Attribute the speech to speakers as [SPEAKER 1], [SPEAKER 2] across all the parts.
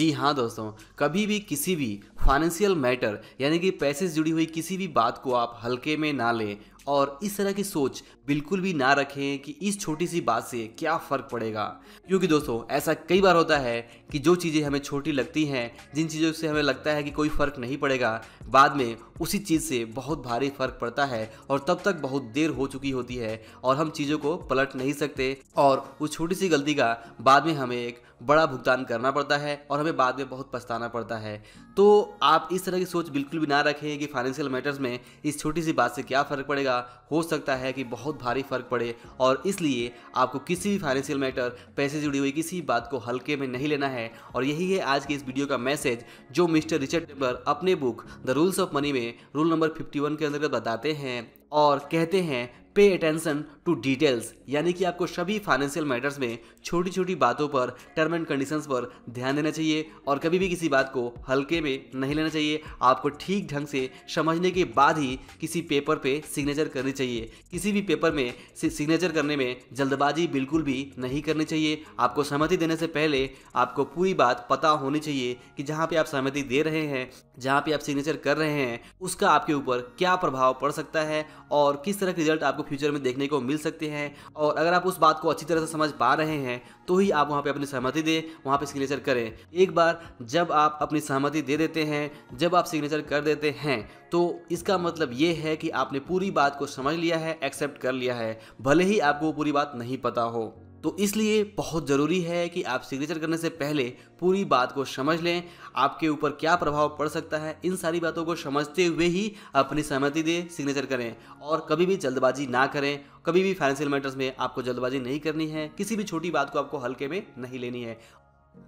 [SPEAKER 1] जी हाँ दोस्तों कभी भी किसी भी फाइनेंशियल मैटर यानी कि पैसे से जुड़ी हुई किसी भी बात को आप हल्के में ना लें और इस तरह की सोच बिल्कुल भी ना रखें कि इस छोटी सी बात से क्या फ़र्क पड़ेगा क्योंकि दोस्तों ऐसा कई बार होता है कि जो चीज़ें हमें छोटी लगती हैं जिन चीज़ों से हमें लगता है कि कोई फ़र्क नहीं पड़ेगा बाद में उसी चीज़ से बहुत भारी फ़र्क पड़ता है और तब तक बहुत देर हो चुकी होती है और हम चीज़ों को पलट नहीं सकते और उस छोटी सी गलती का बाद में हमें एक बड़ा भुगतान करना पड़ता है और हमें बाद में बहुत पछताना पड़ता है तो आप इस तरह की सोच बिल्कुल भी ना रखें कि फाइनेंशियल मैटर्स में इस छोटी सी बात से क्या फ़र्क पड़ेगा लीजिएगा हो सकता है कि बहुत भारी फर्क पड़े और इसलिए आपको किसी भी फाइनेंशियल मैटर पैसे से जुड़ी हुई किसी बात को हल्के में नहीं लेना है और यही है आज के इस वीडियो का मैसेज जो मिस्टर रिचर्ड टेम्पलर अपने book the rules of money में रूल नंबर 51 के अंतर्गत बताते हैं और कहते हैं पे अटेंशन टू डिटेल्स यानी कि आपको सभी फाइनेंशियल मैटर्स में छोटी छोटी बातों पर टर्म एंड कंडीशंस पर ध्यान देना चाहिए और कभी भी किसी बात को हल्के में नहीं लेना चाहिए आपको ठीक ढंग से समझने के बाद ही किसी पेपर पे सिग्नेचर करनी चाहिए किसी भी पेपर में सिग्नेचर करने में जल्दबाजी बिल्कुल भी नहीं करनी चाहिए आपको सहमति देने से पहले आपको पूरी बात पता होनी चाहिए कि जहाँ पे आप सहमति दे रहे हैं जहाँ पे आप सिग्नेचर कर रहे हैं उसका आपके ऊपर क्या प्रभाव पड़ सकता है और किस तरह के रिजल्ट आपको आपको फ्यूचर में देखने को मिल सकते हैं और अगर आप उस बात को अच्छी तरह से समझ पा रहे हैं तो ही आप वहाँ पर अपनी सहमति दें वहाँ पर सिग्नेचर करें एक बार जब आप अपनी सहमति दे देते हैं जब आप सिग्नेचर कर देते हैं तो इसका मतलब ये है कि आपने पूरी बात को समझ लिया है एक्सेप्ट कर लिया है भले ही आपको पूरी बात नहीं पता हो तो इसलिए बहुत ज़रूरी है कि आप सिग्नेचर करने से पहले पूरी बात को समझ लें आपके ऊपर क्या प्रभाव पड़ सकता है इन सारी बातों को समझते हुए ही अपनी सहमति दें सिग्नेचर करें और कभी भी जल्दबाजी ना करें कभी भी फाइनेंशियल मैटर्स में आपको जल्दबाजी नहीं करनी है किसी भी छोटी बात को आपको हल्के में नहीं लेनी है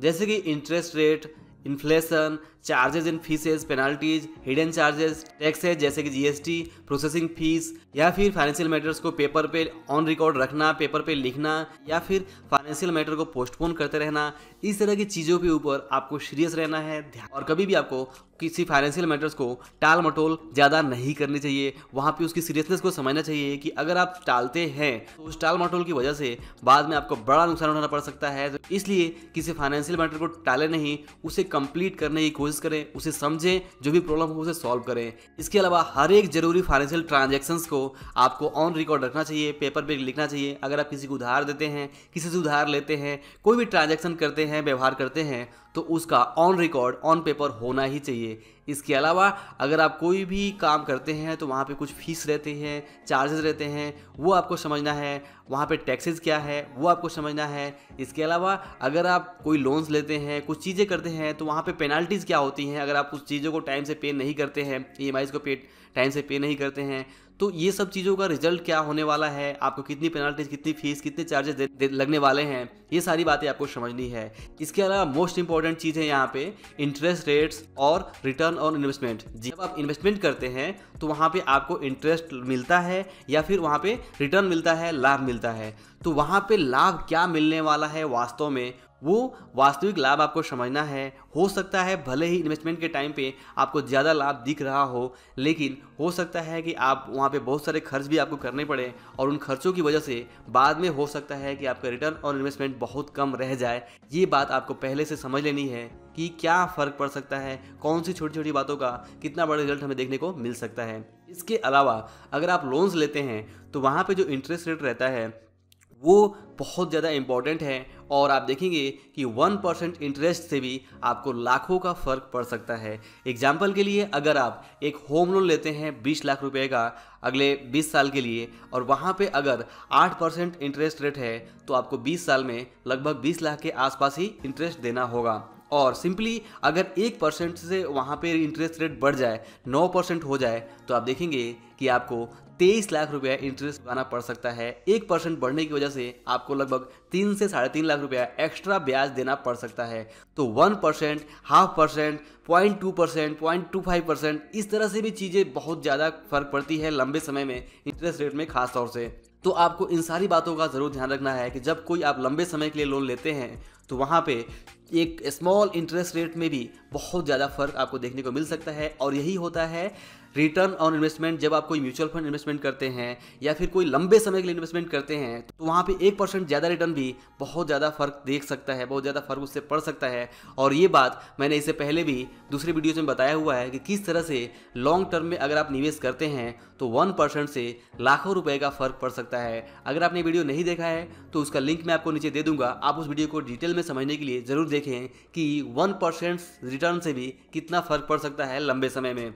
[SPEAKER 1] जैसे कि interest rate inflation charges and fees penalties hidden charges taxes जैसे कि जीएसटी प्रोसेसिंग फीस या फिर फाइनेंशियल मैटर्स को पेपर पे ऑन रिकॉर्ड रखना पेपर पे लिखना या फिर फाइनेंशियल मैटर को पोस्टपोन करते रहना इस तरह की चीज़ों के ऊपर आपको सीरियस रहना है ध्यान और कभी भी आपको किसी फाइनेंशियल मैटर्स को टाल मटोल ज़्यादा नहीं करनी चाहिए वहाँ पे उसकी सीरियसनेस को समझना चाहिए कि अगर आप टालते हैं तो उस टाल मटोल की वजह से बाद में आपको बड़ा नुकसान उठाना पड़ सकता है तो इसलिए किसी फाइनेंशियल मैटर को टाले नहीं उसे कंप्लीट करने की कोशिश करें उसे समझें जो भी प्रॉब्लम हो उसे सॉल्व करें इसके अलावा हर एक जरूरी फाइनेंशियल ट्रांजेक्शन को आपको ऑन रिकॉर्ड रखना चाहिए पेपर पर लिखना चाहिए अगर आप किसी को उधार देते हैं किसी से उधार लेते हैं कोई भी ट्रांजेक्शन करते हैं व्यवहार करते हैं तो उसका ऑन रिकॉर्ड ऑन पेपर होना ही चाहिए इसके अलावा अगर आप कोई भी काम करते हैं तो वहाँ पे कुछ फीस रहते हैं चार्जेस रहते हैं वो आपको समझना है वहाँ पे टैक्सेस क्या है वो आपको समझना है इसके अलावा अगर आप कोई लोन्स लेते हैं कुछ चीज़ें करते हैं तो वहाँ पे पेनाल्टीज़ क्या होती हैं अगर आप उस चीज़ों को टाइम से पे नहीं करते हैं ई को पे टाइम से पे नहीं करते हैं तो ये सब चीज़ों का रिजल्ट क्या होने वाला है आपको कितनी पेनाल्टीज कितनी फीस कितने चार्जेस लगने वाले हैं ये सारी बातें आपको समझनी है इसके अलावा मोस्ट इंपॉर्टेंट चीज़ है यहाँ पे इंटरेस्ट रेट्स और रिटर्न ऑन इन्वेस्टमेंट जब आप इन्वेस्टमेंट करते हैं तो वहाँ पे आपको इंटरेस्ट मिलता है या फिर वहाँ पे रिटर्न मिलता है लाभ मिलता है तो वहाँ पे लाभ क्या मिलने वाला है वास्तव में वो वास्तविक लाभ आपको समझना है हो सकता है भले ही इन्वेस्टमेंट के टाइम पे आपको ज़्यादा लाभ दिख रहा हो लेकिन हो सकता है कि आप वहाँ पे बहुत सारे खर्च भी आपको करने पड़े और उन खर्चों की वजह से बाद में हो सकता है कि आपका रिटर्न और इन्वेस्टमेंट बहुत कम रह जाए ये बात आपको पहले से समझ लेनी है कि क्या फ़र्क पड़ सकता है कौन सी छोटी छोटी बातों का कितना बड़ा रिजल्ट हमें देखने को मिल सकता है इसके अलावा अगर आप लोन्स लेते हैं तो वहाँ पे जो इंटरेस्ट रेट रहता है वो बहुत ज़्यादा इम्पॉर्टेंट है और आप देखेंगे कि वन परसेंट इंटरेस्ट से भी आपको लाखों का फ़र्क पड़ सकता है एग्जाम्पल के लिए अगर आप एक होम लोन लेते हैं बीस लाख रुपए का अगले बीस साल के लिए और वहाँ पे अगर आठ परसेंट इंटरेस्ट रेट है तो आपको बीस साल में लगभग बीस लाख के आसपास ही इंटरेस्ट देना होगा और सिंपली अगर एक परसेंट से वहाँ पे इंटरेस्ट रेट बढ़ जाए नौ परसेंट हो जाए तो आप देखेंगे कि आपको तेईस लाख रुपया इंटरेस्ट चुकाना पड़ सकता है एक परसेंट बढ़ने की वजह से आपको लगभग तीन से साढ़े तीन लाख रुपया एक्स्ट्रा ब्याज देना पड़ सकता है तो one percent half percent point two percent point two five percent इस तरह से भी चीज़ें बहुत ज़्यादा फर्क पड़ती है लंबे समय में इंटरेस्ट रेट में खासतौर से तो आपको इन सारी बातों का ज़रूर ध्यान रखना है कि जब कोई आप लंबे समय के लिए लोन लेते हैं तो वहाँ पे एक स्मॉल इंटरेस्ट रेट में भी बहुत ज़्यादा फ़र्क आपको देखने को मिल सकता है और यही होता है रिटर्न ऑन इन्वेस्टमेंट जब आप कोई म्यूचुअल फंड इन्वेस्टमेंट करते हैं या फिर कोई लंबे समय के लिए इन्वेस्टमेंट करते हैं तो वहाँ पे एक परसेंट ज़्यादा रिटर्न भी बहुत ज़्यादा फर्क देख सकता है बहुत ज़्यादा फर्क उससे पड़ सकता है और ये बात मैंने इससे पहले भी दूसरे वीडियोज में बताया हुआ है कि किस तरह से लॉन्ग टर्म में अगर आप निवेश करते हैं तो वन परसेंट से लाखों रुपये का फर्क पड़ सकता है अगर आपने वीडियो नहीं देखा है तो उसका लिंक मैं आपको नीचे दे दूंगा आप उस वीडियो को डिटेल में समझने के लिए ज़रूर देखें कि वन परसेंट रिटर्न से भी कितना फ़र्क पड़ सकता है लंबे समय में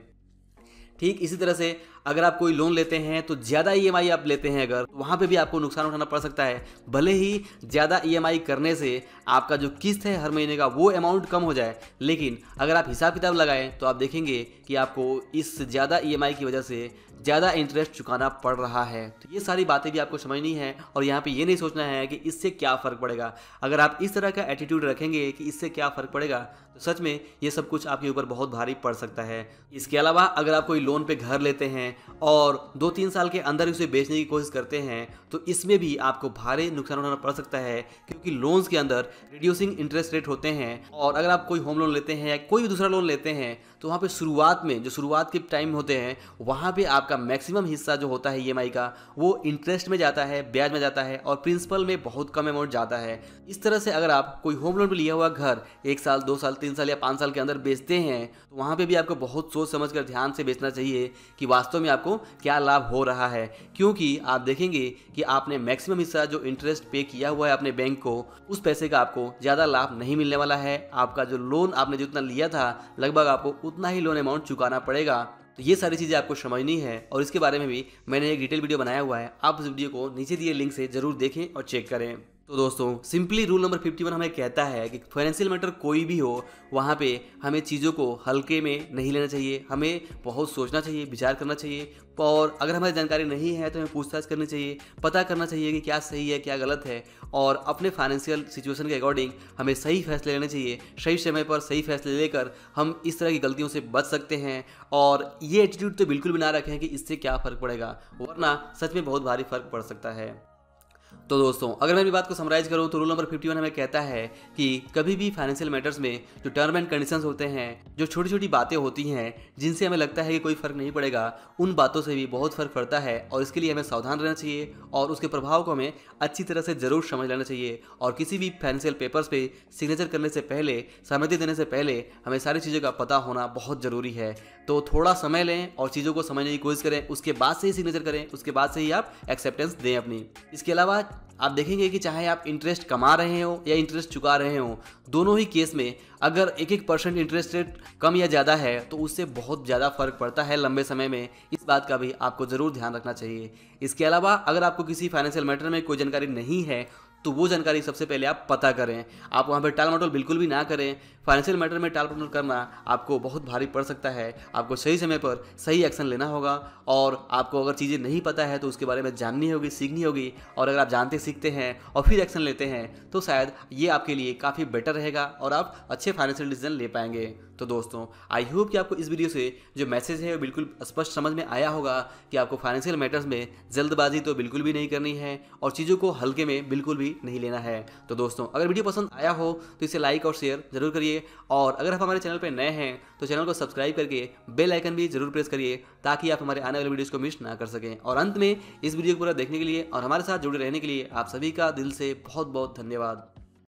[SPEAKER 1] ठीक इसी तरह से अगर आप कोई लोन लेते हैं तो ज़्यादा ई e आप लेते हैं अगर तो वहाँ पे भी आपको नुकसान उठाना पड़ सकता है भले ही ज़्यादा ई e करने से आपका जो किस्त है हर महीने का वो अमाउंट कम हो जाए लेकिन अगर आप हिसाब किताब लगाएं तो आप देखेंगे कि आपको इस ज़्यादा ई e की वजह से ज़्यादा इंटरेस्ट चुकाना पड़ रहा है तो ये सारी बातें भी आपको समझनी है और यहाँ पे ये नहीं सोचना है कि इससे क्या फ़र्क पड़ेगा अगर आप इस तरह का एटीट्यूड रखेंगे कि इससे क्या फ़र्क पड़ेगा तो सच में ये सब कुछ आपके ऊपर बहुत भारी पड़ सकता है इसके अलावा अगर आप कोई लोन पे घर लेते हैं और दो तीन साल के अंदर उसे बेचने की कोशिश करते हैं तो इसमें भी आपको भारी नुकसान उठाना पड़ सकता है क्योंकि लोन्स के अंदर रिड्यूसिंग इंटरेस्ट रेट होते हैं और अगर आप कोई होम लोन लेते हैं या कोई भी दूसरा लोन लेते हैं तो वहाँ पर शुरुआत में जो शुरुआत के टाइम होते हैं वहाँ पर आप आपका मैक्सिमम हिस्सा जो होता है ई e का वो इंटरेस्ट में जाता है ब्याज में जाता है और प्रिंसिपल में बहुत कम अमाउंट जाता है इस तरह से अगर आप कोई होम लोन पर लिया हुआ घर एक साल दो साल तीन साल या पाँच साल के अंदर बेचते हैं तो वहाँ पर भी आपको बहुत सोच समझ कर ध्यान से बेचना चाहिए कि वास्तव में आपको क्या लाभ हो रहा है क्योंकि आप देखेंगे कि आपने मैक्सिमम हिस्सा जो इंटरेस्ट पे किया हुआ है अपने बैंक को उस पैसे का आपको ज़्यादा लाभ नहीं मिलने वाला है आपका जो लोन आपने जितना लिया था लगभग आपको उतना ही लोन अमाउंट चुकाना पड़ेगा तो ये सारी चीज़ें आपको समझनी है और इसके बारे में भी मैंने एक डिटेल वीडियो बनाया हुआ है आप उस वीडियो को नीचे दिए लिंक से ज़रूर देखें और चेक करें तो दोस्तों सिंपली रूल नंबर 51 हमें कहता है कि फाइनेंशियल मैटर कोई भी हो वहाँ पे हमें चीज़ों को हल्के में नहीं लेना चाहिए हमें बहुत सोचना चाहिए विचार करना चाहिए और अगर हमें जानकारी नहीं है तो हमें पूछताछ करनी चाहिए पता करना चाहिए कि क्या सही है क्या गलत है और अपने फाइनेंशियल सिचुएशन के अकॉर्डिंग हमें सही फैसले लेने चाहिए सही समय पर सही फैसले लेकर हम इस तरह की गलतियों से बच सकते हैं और ये एटीट्यूड तो बिल्कुल भी ना रखें कि इससे क्या फ़र्क पड़ेगा वरना सच में बहुत भारी फर्क पड़ सकता है तो दोस्तों अगर मैं बात को समराइज करूँ तो रूल नंबर फिफ्टी वन हमें कहता है कि कभी भी फाइनेंशियल मैटर्स में जो टर्म एंड कंडीशंस होते हैं जो छोटी छोटी बातें होती हैं जिनसे हमें लगता है कि कोई फ़र्क नहीं पड़ेगा उन बातों से भी बहुत फ़र्क पड़ता है और इसके लिए हमें सावधान रहना चाहिए और उसके प्रभाव को हमें अच्छी तरह से ज़रूर समझ लेना चाहिए और किसी भी फाइनेंशियल पेपर्स पर सिग्नेचर करने से पहले सहमति देने से पहले हमें सारी चीज़ों का पता होना बहुत ज़रूरी है तो थोड़ा समय लें और चीज़ों को समझने की कोशिश करें उसके बाद से ही सिग्नेचर करें उसके बाद से ही आप एक्सेप्टेंस दें अपनी इसके अलावा आप देखेंगे कि चाहे आप इंटरेस्ट कमा रहे हो या इंटरेस्ट चुका रहे हो दोनों ही केस में अगर एक एक परसेंट इंटरेस्ट रेट कम या ज़्यादा है तो उससे बहुत ज़्यादा फर्क पड़ता है लंबे समय में इस बात का भी आपको ज़रूर ध्यान रखना चाहिए इसके अलावा अगर आपको किसी फाइनेंशियल मैटर में कोई जानकारी नहीं है तो वो जानकारी सबसे पहले आप पता करें आप वहाँ पर टाल मटोल बिल्कुल भी ना करें फाइनेंशियल मैटर में टाल मटोल करना आपको बहुत भारी पड़ सकता है आपको सही समय पर सही एक्शन लेना होगा और आपको अगर चीज़ें नहीं पता है तो उसके बारे में जाननी होगी सीखनी होगी और अगर आप जानते सीखते हैं और फिर एक्शन लेते हैं तो शायद ये आपके लिए काफ़ी बेटर रहेगा और आप अच्छे फाइनेंशियल डिसीजन ले पाएंगे तो दोस्तों आई होप कि आपको इस वीडियो से जो मैसेज है वो बिल्कुल स्पष्ट समझ में आया होगा कि आपको फाइनेंशियल मैटर्स में जल्दबाजी तो बिल्कुल भी नहीं करनी है और चीज़ों को हल्के में बिल्कुल भी नहीं लेना है तो दोस्तों अगर वीडियो पसंद आया हो तो इसे लाइक और शेयर जरूर करिए और अगर आप हमारे चैनल पर नए हैं तो चैनल को सब्सक्राइब करके बेल आइकन भी जरूर प्रेस करिए ताकि आप हमारे आने वाले वीडियोज़ को मिस ना कर सकें और अंत में इस वीडियो को पूरा देखने के लिए और हमारे साथ जुड़े रहने के लिए आप सभी का दिल से बहुत बहुत धन्यवाद